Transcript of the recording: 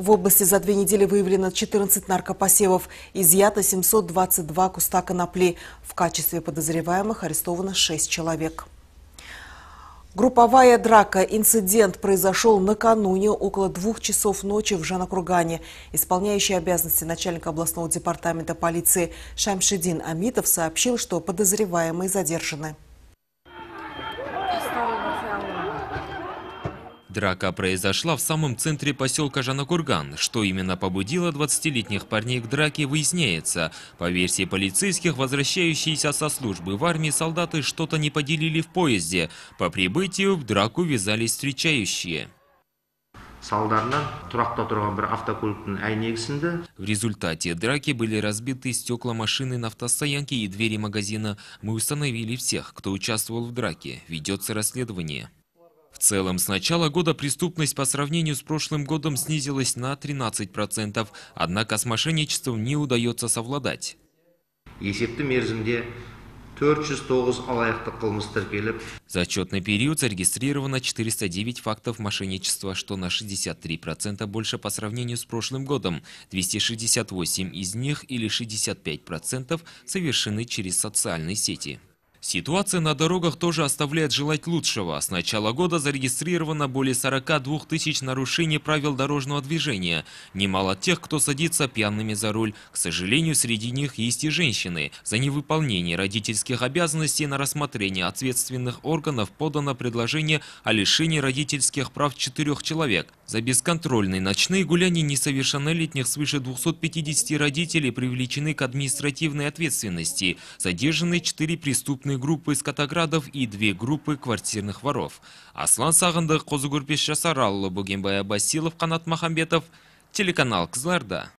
В области за две недели выявлено 14 наркопосевов, изъято 722 куста конопли. В качестве подозреваемых арестовано 6 человек. Групповая драка. Инцидент произошел накануне около двух часов ночи в Жанакургане. Исполняющий обязанности начальника областного департамента полиции Шамшидин Амитов сообщил, что подозреваемые задержаны. драка произошла в самом центре поселка Жанакурган. Что именно побудило 20-летних парней к драке, выясняется. По версии полицейских, возвращающиеся со службы в армии солдаты что-то не поделили в поезде. По прибытию в драку вязались встречающие. В результате драки были разбиты стекла машины на автостоянке и двери магазина. Мы установили всех, кто участвовал в драке. Ведется расследование. В целом, с начала года преступность по сравнению с прошлым годом снизилась на 13%, однако с мошенничеством не удается совладать. За отчетный период зарегистрировано 409 фактов мошенничества, что на 63% больше по сравнению с прошлым годом. 268 из них или 65% совершены через социальные сети. Ситуация на дорогах тоже оставляет желать лучшего. С начала года зарегистрировано более 42 тысяч нарушений правил дорожного движения. Немало тех, кто садится пьяными за руль. К сожалению, среди них есть и женщины. За невыполнение родительских обязанностей на рассмотрение ответственных органов подано предложение о лишении родительских прав четырех человек. За бесконтрольные ночные гуляния несовершеннолетних свыше 250 родителей привлечены к административной ответственности. Задержаны четыре преступника преступные группы из Катаградов и две группы квартирных воров. Аслан Сағындық, Қозы Көрпеш Жасар, Аллы Бөгенбай Абасилов, Қанат Махамбетов, телеканал Кзларда.